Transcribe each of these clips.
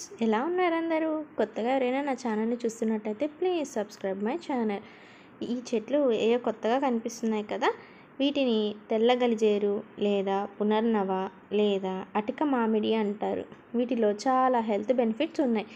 friends ఎలా ఉన్నారు అందరూ కొత్తగా ఎవరైనా నా ఛానల్ని చూస్తున్నట్టయితే ప్లీజ్ సబ్స్క్రైబ్ మై ఛానల్ ఈ చెట్లు ఏయో కొత్తగా కనిపిస్తున్నాయి కదా వీటిని తెల్లగలిజేరు లేదా పునర్నవ లేదా అటిక మామిడి అంటారు వీటిలో చాలా హెల్త్ బెనిఫిట్స్ ఉన్నాయి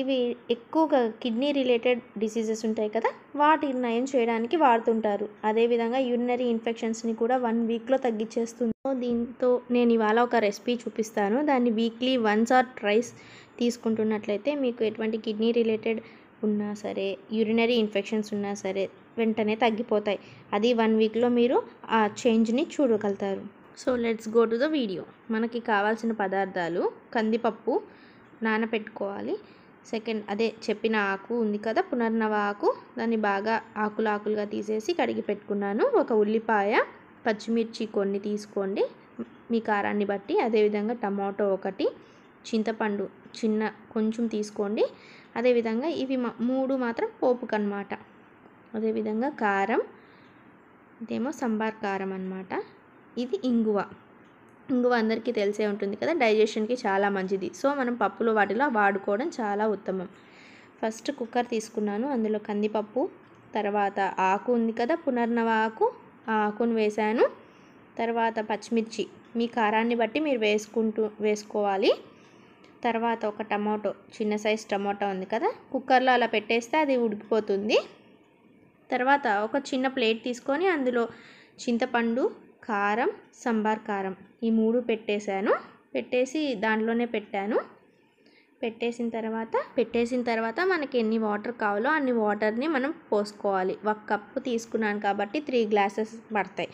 ఇవి ఎక్కువగా కిడ్నీ రిలేటెడ్ డిసీజెస్ ఉంటాయి కదా వాటిని నయం చేయడానికి వాడుతుంటారు అదేవిధంగా యూరినరీ ఇన్ఫెక్షన్స్ని కూడా వన్ వీక్లో తగ్గించేస్తుంది దీంతో నేను ఇవాళ ఒక రెసిపీ చూపిస్తాను దాన్ని వీక్లీ వన్స్ ఆర్ ట్రైస్ తీసుకుంటున్నట్లయితే మీకు ఎటువంటి కిడ్నీ రిలేటెడ్ ఉన్నా సరే యూరినరీ ఇన్ఫెక్షన్స్ ఉన్నా సరే వెంటనే తగ్గిపోతాయి అది వన్ వీక్లో మీరు ఆ చేంజ్ని చూడగలుగుతారు so let's go to the video మనకి కావాల్సిన పదార్థాలు కందిపప్పు నానపెట్టుకోవాలి సెకండ్ అదే చెప్పిన ఆకు ఉంది కదా పునర్నవ ఆకు దాన్ని బాగా ఆకులు ఆకులుగా తీసేసి కడిగి పెట్టుకున్నాను ఒక ఉల్లిపాయ పచ్చిమిర్చి కొన్ని తీసుకోండి మీ కారాన్ని బట్టి అదేవిధంగా టమాటో ఒకటి చింతపండు చిన్న కొంచెం తీసుకోండి అదేవిధంగా ఇవి మూడు మాత్రం పోపుకు అనమాట అదేవిధంగా కారం ఇదేమో సంబార్ కారం అనమాట ఇది ఇంగువ ఇంగువ అందరికీ తెలిసే ఉంటుంది కదా డైజెషన్కి చాలా మంచిది సో మనం పప్పులు వాటిలో వాడుకోవడం చాలా ఉత్తమం ఫస్ట్ కుక్కర్ తీసుకున్నాను అందులో కందిపప్పు తర్వాత ఆకు ఉంది కదా పునర్నవ ఆకు ఆ ఆకును వేశాను తర్వాత పచ్చిమిర్చి మీ కారాన్ని బట్టి మీరు వేసుకుంటూ వేసుకోవాలి తర్వాత ఒక టమాటో చిన్న సైజ్ టమాటో ఉంది కదా కుక్కర్లో అలా పెట్టేస్తే అది ఉడికిపోతుంది తర్వాత ఒక చిన్న ప్లేట్ తీసుకొని అందులో చింతపండు కారం సంబార్ కారం ఈ మూడు పెట్టేశాను పెట్టేసి దాంట్లోనే పెట్టాను పెట్టేసిన తర్వాత పెట్టేసిన తర్వాత మనకి ఎన్ని వాటర్ కావాలో అన్ని వాటర్ని మనం పోసుకోవాలి ఒక కప్పు తీసుకున్నాను కాబట్టి త్రీ గ్లాసెస్ పడతాయి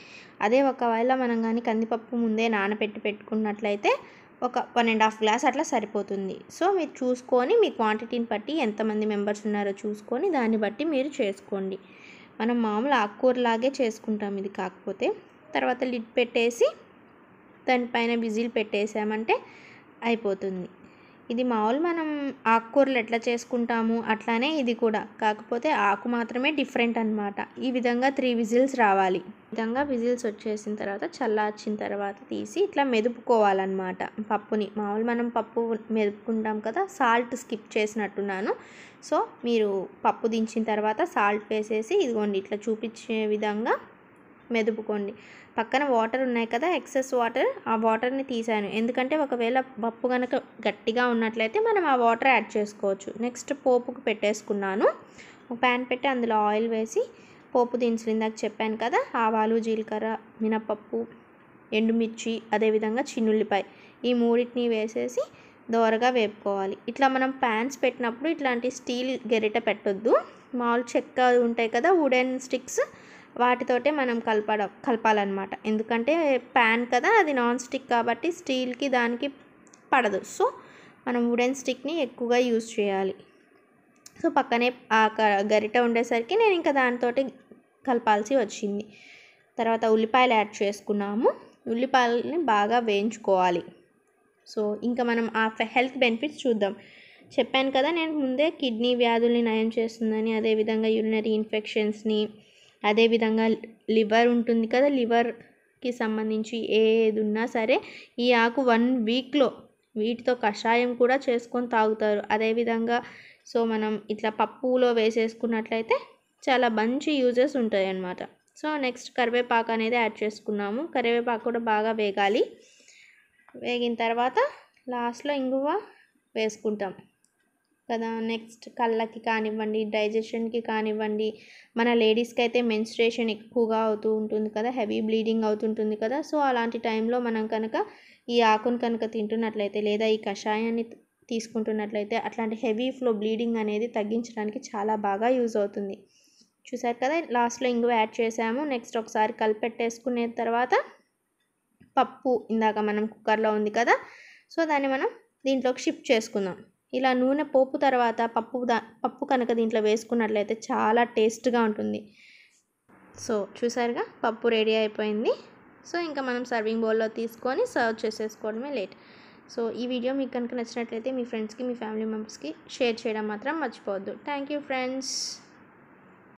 అదే ఒకవేళ మనం కానీ కందిపప్పు ముందే నానబెట్టి పెట్టుకున్నట్లయితే ఒక వన్ అండ్ హాఫ్ గ్లాస్ అట్లా సరిపోతుంది సో మీరు చూసుకొని మీ క్వాంటిటీని బట్టి ఎంతమంది మెంబర్స్ ఉన్నారో చూసుకొని దాన్ని బట్టి మీరు చేసుకోండి మనం మామూలు ఆకుకూరలాగే చేసుకుంటాం ఇది కాకపోతే తర్వాత లిడ్ పెట్టేసి దానిపైన విజిల్ పెట్టేసామంటే అయిపోతుంది ఇది మామూలు మనం ఆకుకూరలు ఎట్లా చేసుకుంటాము అట్లానే ఇది కూడా కాకపోతే ఆకు మాత్రమే డిఫరెంట్ అనమాట ఈ విధంగా త్రీ విజిల్స్ రావాలి విధంగా విజిల్స్ వచ్చేసిన తర్వాత చల్లార్చిన తర్వాత తీసి ఇట్లా మెదుపుకోవాలన్నమాట పప్పుని మామూలు మనం పప్పు మెదుపుకుంటాం కదా సాల్ట్ స్కిప్ చేసినట్టున్నాను సో మీరు పప్పు దించిన తర్వాత సాల్ట్ వేసేసి ఇదిగోండి ఇట్లా చూపించే విధంగా మెదుపుకోండి పక్కన వాటర్ ఉన్నాయి కదా ఎక్సెస్ వాటర్ ఆ వాటర్ని తీసాను ఎందుకంటే ఒకవేళ పప్పు కనుక గట్టిగా ఉన్నట్లయితే మనం ఆ వాటర్ యాడ్ చేసుకోవచ్చు నెక్స్ట్ పోపుకు పెట్టేసుకున్నాను ఒక ప్యాన్ పెట్టి అందులో ఆయిల్ వేసి పోపు దినుసులు ఇందాక చెప్పాను కదా ఆవాలు జీలకర్ర మినపప్పు ఎండుమిర్చి అదేవిధంగా చిన్నుల్లిపాయ ఈ మూడింటిని వేసేసి దోరగా వేపుకోవాలి ఇట్లా మనం ప్యాన్స్ పెట్టినప్పుడు ఇట్లాంటి స్టీల్ గెరిట పెట్టొద్దు మామూలు చెక్క ఉంటాయి కదా వుడెన్ స్టిక్స్ వాటితోటే మనం కలపడం కలపాలన్నమాట ఎందుకంటే ప్యాన్ కదా అది నాన్ స్టిక్ కాబట్టి స్టీల్కి దానికి పడదు సో మనం వుడెన్ స్టిక్ని ఎక్కువగా యూజ్ చేయాలి సో పక్కనే ఆ గరిట ఉండేసరికి నేను ఇంకా దానితో కలపాల్సి వచ్చింది తర్వాత ఉల్లిపాయలు యాడ్ చేసుకున్నాము ఉల్లిపాయలని బాగా వేయించుకోవాలి సో ఇంకా మనం ఆ హెల్త్ బెనిఫిట్స్ చూద్దాం చెప్పాను కదా నేను ముందే కిడ్నీ వ్యాధుల్ని నయం చేస్తుందని అదేవిధంగా యూరినరీ ఇన్ఫెక్షన్స్ని అదేవిధంగా లివర్ ఉంటుంది కదా లివర్కి సంబంధించి ఏది ఉన్నా సరే ఈ ఆకు వన్ వీక్లో వీటితో కషాయం కూడా చేసుకొని తాగుతారు అదేవిధంగా సో మనం ఇట్లా పప్పులో వేసేసుకున్నట్లయితే చాలా మంచి యూజెస్ ఉంటాయి అన్నమాట సో నెక్స్ట్ కరివేపాకు అనేది యాడ్ చేసుకున్నాము కరివేపాకు కూడా బాగా వేగాలి వేగిన తర్వాత లాస్ట్లో ఇంగువ వేసుకుంటాం కదా నెక్స్ట్ కళ్ళకి కానివ్వండి డైజెషన్కి కానివ్వండి మన లేడీస్కి అయితే మెన్స్ట్రేషన్ ఎక్కువగా అవుతూ ఉంటుంది కదా హెవీ బ్లీడింగ్ అవుతుంటుంది కదా సో అలాంటి టైంలో మనం కనుక ఈ ఆకును కనుక తింటున్నట్లయితే లేదా ఈ కషాయాన్ని తీసుకుంటున్నట్లయితే అట్లాంటి హెవీ ఫ్లో బ్లీడింగ్ అనేది తగ్గించడానికి చాలా బాగా యూజ్ అవుతుంది చూసారు కదా లాస్ట్లో ఇంగువ యాడ్ చేసాము నెక్స్ట్ ఒకసారి కలిపెట్టేసుకునే తర్వాత పప్పు ఇందాక మనం కుక్కర్లో ఉంది కదా సో దాన్ని మనం దీంట్లోకి షిఫ్ట్ చేసుకుందాం ఇలా నూనె పోపు తర్వాత పప్పు దా పప్పు కనుక దీంట్లో వేసుకున్నట్లయితే చాలా టేస్ట్గా ఉంటుంది సో చూసారుగా పప్పు రెడీ అయిపోయింది సో ఇంకా మనం సర్వింగ్ బౌల్లో తీసుకొని సర్వ్ చేసేసుకోవడమే లేట్ సో ఈ వీడియో మీకు కనుక నచ్చినట్లయితే మీ ఫ్రెండ్స్కి మీ ఫ్యామిలీ మెంబర్స్కి షేర్ చేయడం మాత్రం మర్చిపోవద్దు థ్యాంక్ యూ ఫ్రెండ్స్